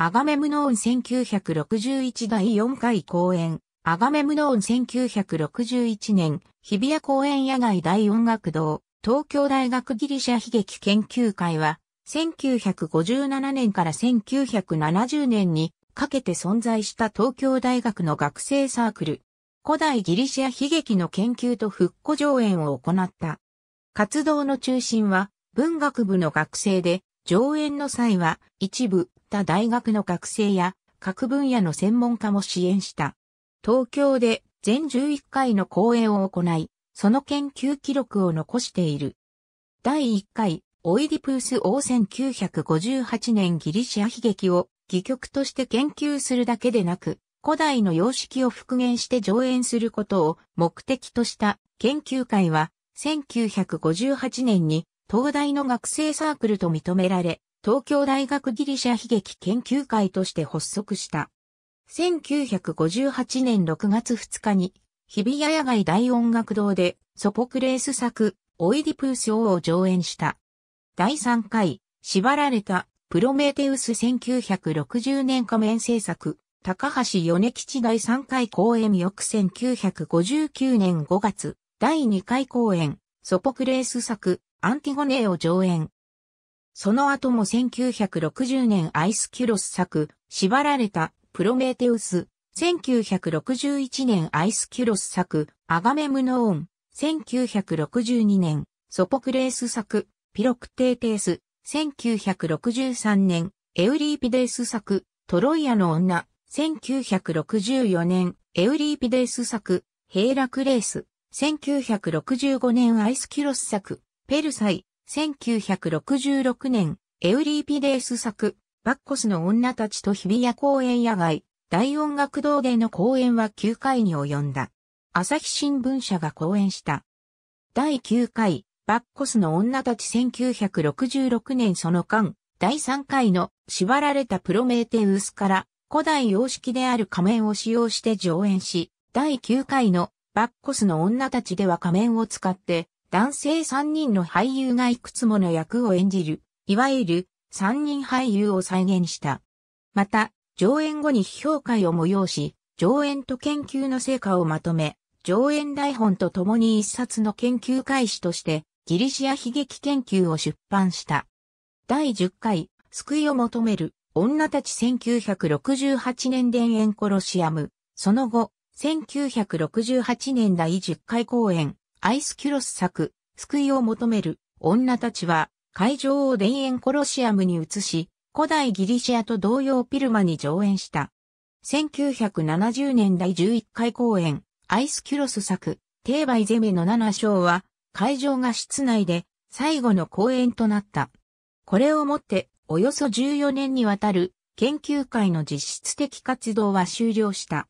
アガメムノーン1961第4回公演、アガメムノーン1961年、日比谷公園野外大音楽堂、東京大学ギリシャ悲劇研究会は、1957年から1970年にかけて存在した東京大学の学生サークル、古代ギリシャ悲劇の研究と復古上演を行った。活動の中心は文学部の学生で上演の際は一部他大学の学生や各分野の専門家も支援した。東京で全11回の講演を行い、その研究記録を残している。第1回、オイディプース王1958年ギリシア悲劇を戯曲として研究するだけでなく、古代の様式を復元して上演することを目的とした研究会は1958年に東大の学生サークルと認められ、東京大学ギリシャ悲劇研究会として発足した。1958年6月2日に、日比谷野外大音楽堂で、ソポクレース作、オイディプース王を上演した。第3回、縛られた、プロメテウス1960年仮面制作、高橋米吉第3回公演翌1959年5月、第2回公演、ソポクレース作、アンティゴネーを上演。その後も1960年アイスキュロス作、縛られた、プロメテウス、1961年アイスキュロス作、アガメムノーン、1962年、ソポクレース作、ピロクテーテース、1963年、エウリーピデース作、トロイアの女、1964年、エウリーピデース作、ヘイラクレース、1965年アイスキュロス作、ペルサイ、1966年、エウリーピデース作、バッコスの女たちと日比谷公園野外、大音楽堂での公演は9回に及んだ。朝日新聞社が公演した。第9回、バッコスの女たち1966年その間、第3回の縛られたプロメーテウスから古代様式である仮面を使用して上演し、第9回のバッコスの女たちでは仮面を使って男性三人の俳優がいくつもの役を演じる、いわゆる三人俳優を再現した。また、上演後に評会を催し、上演と研究の成果をまとめ、上演台本と共に一冊の研究開始として、ギリシア悲劇研究を出版した。第10回、救いを求める、女たち1968年田園コロシアム、その後、1968年第10回公演、アイスキュロス作、救いを求める女たちは会場を田園コロシアムに移し、古代ギリシアと同様ピルマに上演した。1970年第11回公演、アイスキュロス作、テーバイゼメの7章は、会場が室内で最後の公演となった。これをもって、およそ14年にわたる研究会の実質的活動は終了した。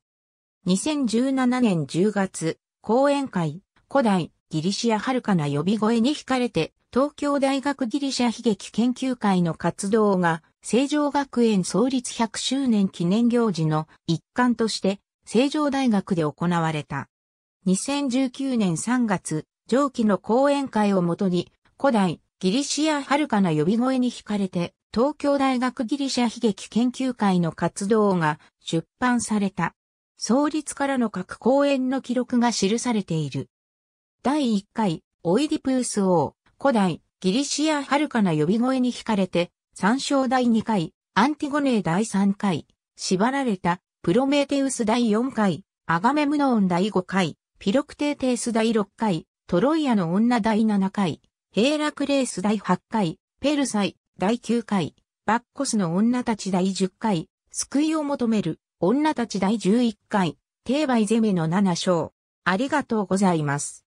2017年10月、講演会、古代ギリシア遥かな呼び声に惹かれて、東京大学ギリシア悲劇研究会の活動が、成城学園創立100周年記念行事の一環として、成城大学で行われた。2019年3月、上記の講演会をもとに、古代ギリシア遥かな呼び声に惹かれて、東京大学ギリシア悲劇研究会の活動が出版された。創立からの各講演の記録が記されている。第1回、オイディプース王、古代、ギリシア遥かな呼び声に惹かれて、参照第2回、アンティゴネー第3回、縛られた、プロメテウス第4回、アガメムノオン第5回、ピロクテーテース第6回、トロイアの女第7回、ヘーラクレース第8回、ペルサイ第9回、バッコスの女たち第10回、救いを求める女たち第11回、テーバイゼメの7章。ありがとうございます。